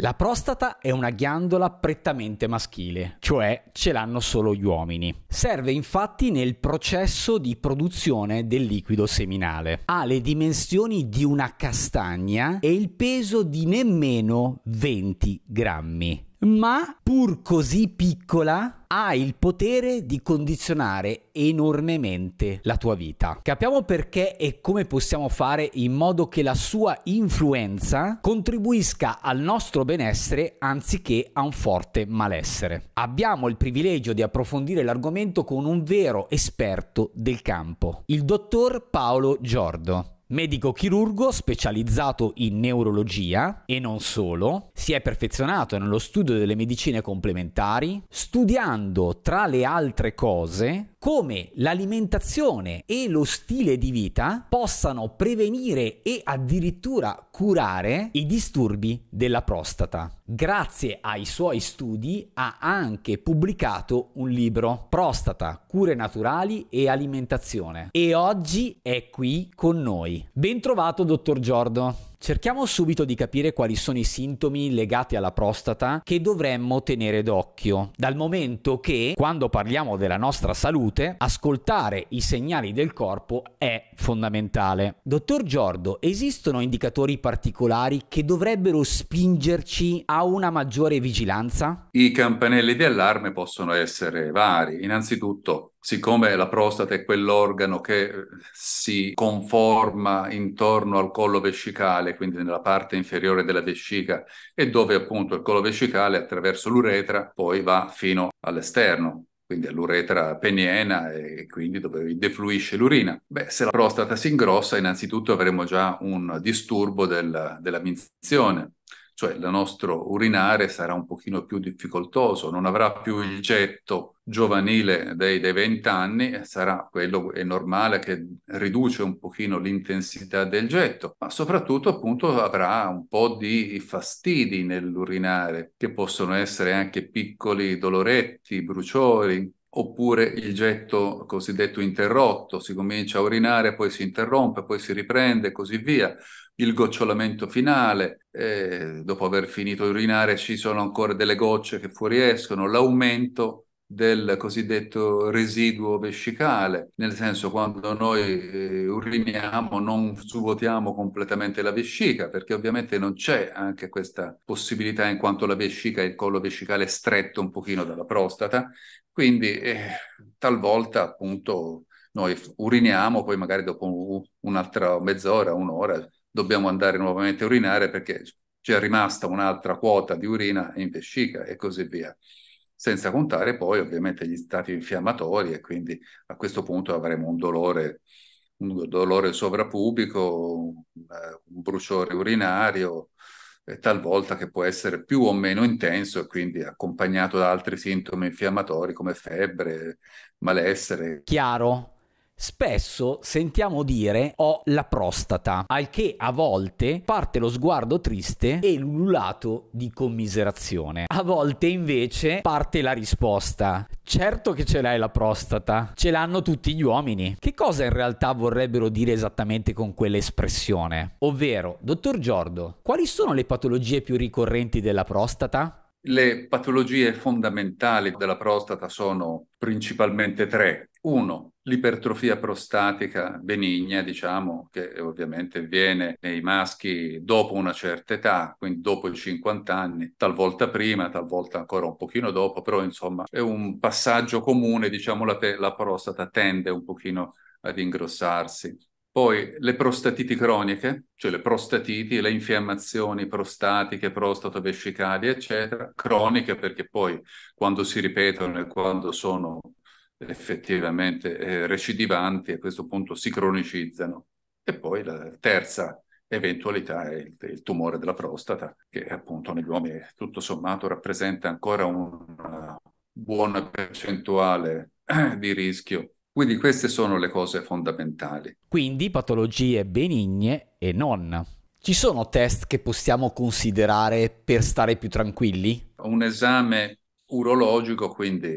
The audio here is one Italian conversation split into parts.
La prostata è una ghiandola prettamente maschile, cioè ce l'hanno solo gli uomini. Serve infatti nel processo di produzione del liquido seminale. Ha le dimensioni di una castagna e il peso di nemmeno 20 grammi ma pur così piccola ha il potere di condizionare enormemente la tua vita. Capiamo perché e come possiamo fare in modo che la sua influenza contribuisca al nostro benessere anziché a un forte malessere. Abbiamo il privilegio di approfondire l'argomento con un vero esperto del campo, il dottor Paolo Giordo. Medico chirurgo specializzato in neurologia e non solo, si è perfezionato nello studio delle medicine complementari, studiando tra le altre cose come l'alimentazione e lo stile di vita possano prevenire e addirittura curare i disturbi della prostata. Grazie ai suoi studi ha anche pubblicato un libro, Prostata, cure naturali e alimentazione. E oggi è qui con noi. Bentrovato, dottor Giordo. Cerchiamo subito di capire quali sono i sintomi legati alla prostata che dovremmo tenere d'occhio, dal momento che quando parliamo della nostra salute, ascoltare i segnali del corpo è fondamentale. Dottor Giordo, esistono indicatori particolari che dovrebbero spingerci a una maggiore vigilanza? I campanelli di allarme possono essere vari. Innanzitutto, siccome la prostata è quell'organo che eh, si conforma intorno al collo vescicale, quindi nella parte inferiore della vescica, e dove appunto il collo vescicale attraverso l'uretra poi va fino all'esterno, quindi all'uretra peniena e quindi dove defluisce l'urina. Beh, se la prostata si ingrossa, innanzitutto avremo già un disturbo del, della minzione cioè il nostro urinare sarà un pochino più difficoltoso, non avrà più il getto giovanile dei, dei 20 anni, sarà quello è normale che riduce un pochino l'intensità del getto, ma soprattutto appunto avrà un po' di fastidi nell'urinare, che possono essere anche piccoli doloretti, bruciori, oppure il getto cosiddetto interrotto, si comincia a urinare, poi si interrompe, poi si riprende e così via, il gocciolamento finale, eh, dopo aver finito di urinare ci sono ancora delle gocce che fuoriescono, l'aumento del cosiddetto residuo vescicale, nel senso quando noi eh, uriniamo non svuotiamo completamente la vescica, perché ovviamente non c'è anche questa possibilità in quanto la vescica, e il collo vescicale è stretto un pochino dalla prostata, quindi eh, talvolta appunto noi uriniamo, poi magari dopo un'altra mezz'ora, un'ora dobbiamo andare nuovamente a urinare perché c'è rimasta un'altra quota di urina in vescica e così via senza contare poi ovviamente gli stati infiammatori e quindi a questo punto avremo un dolore, un dolore sovrapubblico, un, eh, un bruciore urinario, talvolta che può essere più o meno intenso e quindi accompagnato da altri sintomi infiammatori come febbre, malessere. Chiaro. Spesso sentiamo dire ho la prostata, al che a volte parte lo sguardo triste e l'ululato di commiserazione. A volte invece parte la risposta certo che ce l'hai la prostata, ce l'hanno tutti gli uomini. Che cosa in realtà vorrebbero dire esattamente con quell'espressione? Ovvero, dottor Giordo, quali sono le patologie più ricorrenti della prostata? Le patologie fondamentali della prostata sono principalmente tre. Uno, l'ipertrofia prostatica benigna, diciamo, che ovviamente avviene nei maschi dopo una certa età, quindi dopo i 50 anni, talvolta prima, talvolta ancora un pochino dopo, però insomma è un passaggio comune, diciamo, la, la prostata tende un pochino ad ingrossarsi. Poi le prostatiti croniche, cioè le prostatiti, le infiammazioni prostatiche, prostato vescicali, eccetera, croniche perché poi quando si ripetono e quando sono effettivamente eh, recidivanti, a questo punto si cronicizzano. E poi la terza eventualità è il, il tumore della prostata, che appunto negli uomini tutto sommato rappresenta ancora una eh, buona percentuale eh, di rischio. Quindi queste sono le cose fondamentali. Quindi patologie benigne e non. Ci sono test che possiamo considerare per stare più tranquilli? Un esame urologico, quindi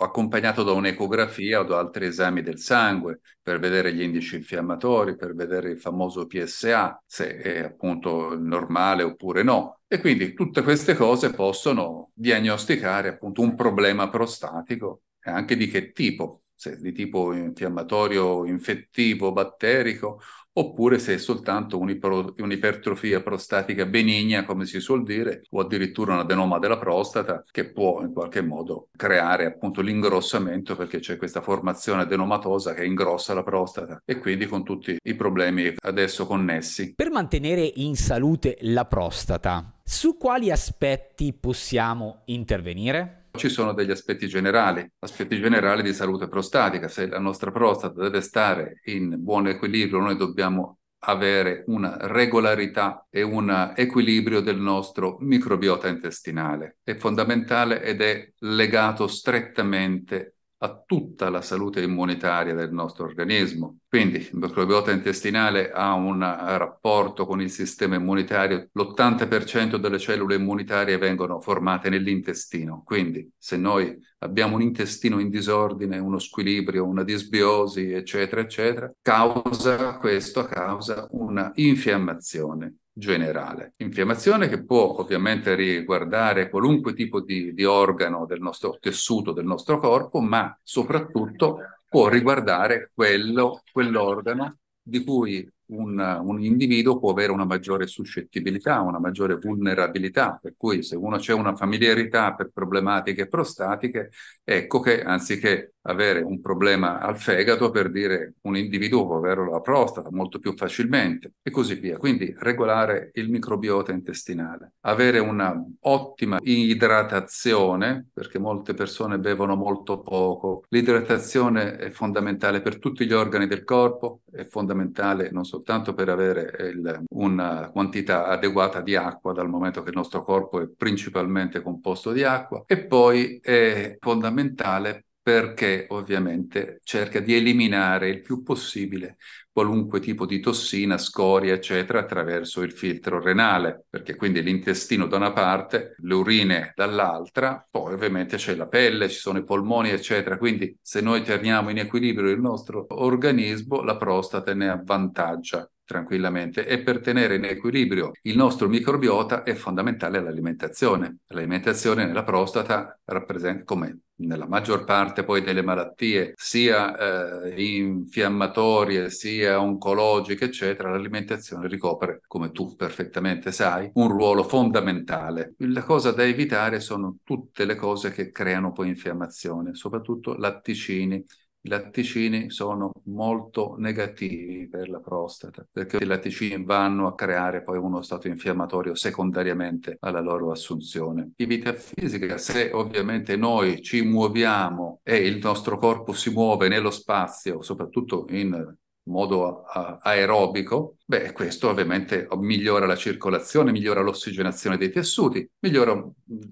accompagnato da un'ecografia o da altri esami del sangue per vedere gli indici infiammatori, per vedere il famoso PSA, se è appunto normale oppure no. E quindi tutte queste cose possono diagnosticare appunto un problema prostatico e anche di che tipo, se di tipo infiammatorio, infettivo, batterico oppure se è soltanto un'ipertrofia prostatica benigna, come si suol dire, o addirittura un adenoma della prostata che può in qualche modo creare appunto l'ingrossamento perché c'è questa formazione adenomatosa che ingrossa la prostata e quindi con tutti i problemi adesso connessi. Per mantenere in salute la prostata, su quali aspetti possiamo intervenire? Ci sono degli aspetti generali, aspetti generali di salute prostatica. Se la nostra prostata deve stare in buon equilibrio, noi dobbiamo avere una regolarità e un equilibrio del nostro microbiota intestinale. È fondamentale ed è legato strettamente a tutta la salute immunitaria del nostro organismo. Quindi il microbiota intestinale ha un eh, rapporto con il sistema immunitario, l'80% delle cellule immunitarie vengono formate nell'intestino, quindi se noi abbiamo un intestino in disordine, uno squilibrio, una disbiosi, eccetera, eccetera, causa questo causa una infiammazione generale. Infiammazione che può ovviamente riguardare qualunque tipo di, di organo del nostro tessuto, del nostro corpo, ma soprattutto può riguardare quello, quell'organo di cui un, un, individuo può avere una maggiore suscettibilità, una maggiore vulnerabilità, per cui se uno c'è una familiarità per problematiche prostatiche, ecco che anziché avere un problema al fegato per dire un individuo può avere la prostata molto più facilmente e così via. Quindi regolare il microbiota intestinale, avere un'ottima idratazione perché molte persone bevono molto poco. L'idratazione è fondamentale per tutti gli organi del corpo, è fondamentale non soltanto per avere il, una quantità adeguata di acqua dal momento che il nostro corpo è principalmente composto di acqua e poi è fondamentale perché ovviamente cerca di eliminare il più possibile qualunque tipo di tossina, scoria, eccetera, attraverso il filtro renale, perché quindi l'intestino da una parte, le urine dall'altra, poi ovviamente c'è la pelle, ci sono i polmoni, eccetera. Quindi se noi teniamo in equilibrio il nostro organismo, la prostata ne avvantaggia tranquillamente e per tenere in equilibrio il nostro microbiota è fondamentale l'alimentazione. L'alimentazione nella prostata rappresenta, come nella maggior parte poi delle malattie sia eh, infiammatorie sia oncologiche eccetera l'alimentazione ricopre come tu perfettamente sai un ruolo fondamentale la cosa da evitare sono tutte le cose che creano poi infiammazione soprattutto latticini i latticini sono molto negativi per la prostata, perché i latticini vanno a creare poi uno stato infiammatorio secondariamente alla loro assunzione. In vita fisica, se ovviamente noi ci muoviamo e il nostro corpo si muove nello spazio, soprattutto in modo aerobico, beh, questo ovviamente migliora la circolazione, migliora l'ossigenazione dei tessuti, migliora mm,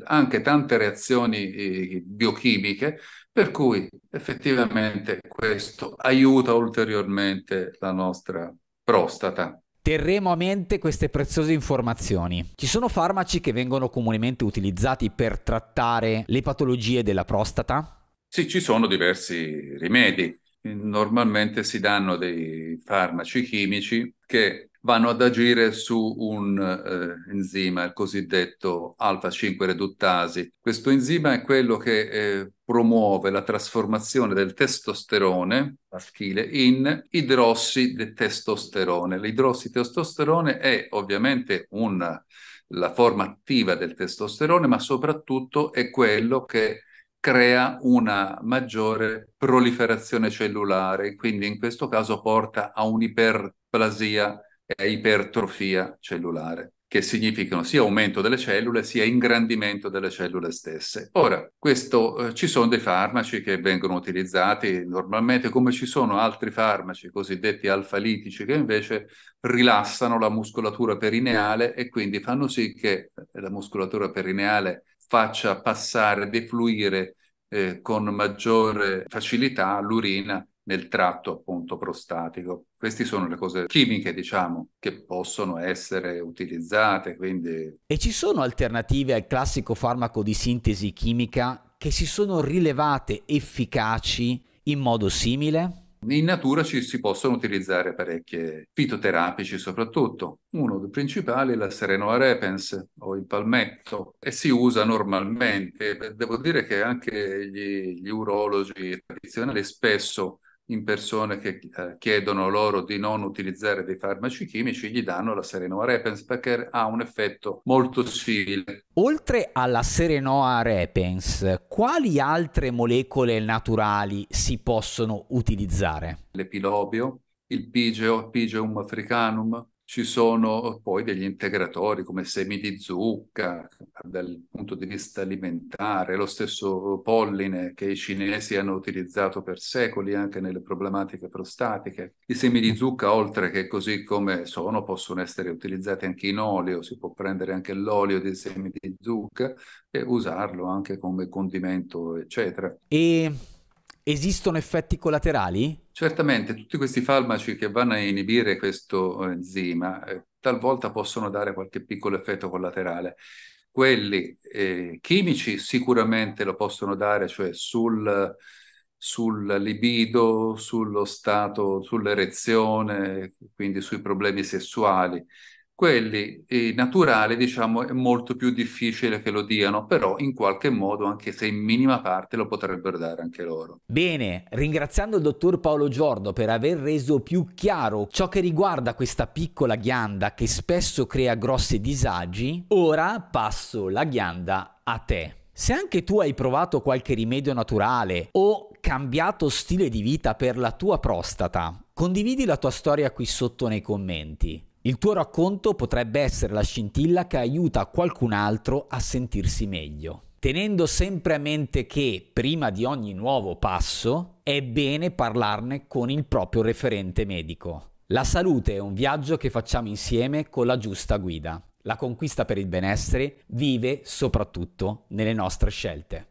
anche tante reazioni eh, biochimiche, per cui effettivamente questo aiuta ulteriormente la nostra prostata. Terremo a mente queste preziose informazioni. Ci sono farmaci che vengono comunemente utilizzati per trattare le patologie della prostata? Sì, ci sono diversi rimedi normalmente si danno dei farmaci chimici che vanno ad agire su un eh, enzima, il cosiddetto alfa 5 reduttasi. Questo enzima è quello che eh, promuove la trasformazione del testosterone maschile in idrossitestosterone. L'idrossitestosterone è ovviamente una, la forma attiva del testosterone, ma soprattutto è quello che crea una maggiore proliferazione cellulare, quindi in questo caso porta a un'iperplasia e ipertrofia cellulare che significano sia aumento delle cellule sia ingrandimento delle cellule stesse. Ora, questo, eh, ci sono dei farmaci che vengono utilizzati normalmente come ci sono altri farmaci cosiddetti alfalitici che invece rilassano la muscolatura perineale e quindi fanno sì che la muscolatura perineale faccia passare, defluire eh, con maggiore facilità l'urina nel tratto appunto prostatico. Queste sono le cose chimiche, diciamo, che possono essere utilizzate. Quindi... E ci sono alternative al classico farmaco di sintesi chimica che si sono rilevate efficaci in modo simile? In natura ci si possono utilizzare parecchie fitoterapici soprattutto. Uno dei principali è la serenoa repens o il palmetto e si usa normalmente. Devo dire che anche gli, gli urologi tradizionali spesso in persone che eh, chiedono loro di non utilizzare dei farmaci chimici, gli danno la Serenoa repens perché ha un effetto molto simile. Oltre alla Serenoa repens, quali altre molecole naturali si possono utilizzare? L'epilobio, il pigeo, pigeum africanum, ci sono poi degli integratori come semi di zucca dal punto di vista alimentare, lo stesso polline che i cinesi hanno utilizzato per secoli anche nelle problematiche prostatiche. I semi di zucca, oltre che così come sono, possono essere utilizzati anche in olio, si può prendere anche l'olio dei semi di zucca e usarlo anche come condimento, eccetera. E Esistono effetti collaterali? Certamente, tutti questi farmaci che vanno a inibire questo eh, enzima eh, talvolta possono dare qualche piccolo effetto collaterale. Quelli eh, chimici sicuramente lo possono dare, cioè sul, sul libido, sullo stato, sull'erezione, quindi sui problemi sessuali quelli eh, naturali, diciamo, è molto più difficile che lo diano, però in qualche modo, anche se in minima parte, lo potrebbero dare anche loro. Bene, ringraziando il dottor Paolo Giordo per aver reso più chiaro ciò che riguarda questa piccola ghianda che spesso crea grossi disagi, ora passo la ghianda a te. Se anche tu hai provato qualche rimedio naturale o cambiato stile di vita per la tua prostata, condividi la tua storia qui sotto nei commenti. Il tuo racconto potrebbe essere la scintilla che aiuta qualcun altro a sentirsi meglio. Tenendo sempre a mente che prima di ogni nuovo passo è bene parlarne con il proprio referente medico. La salute è un viaggio che facciamo insieme con la giusta guida. La conquista per il benessere vive soprattutto nelle nostre scelte.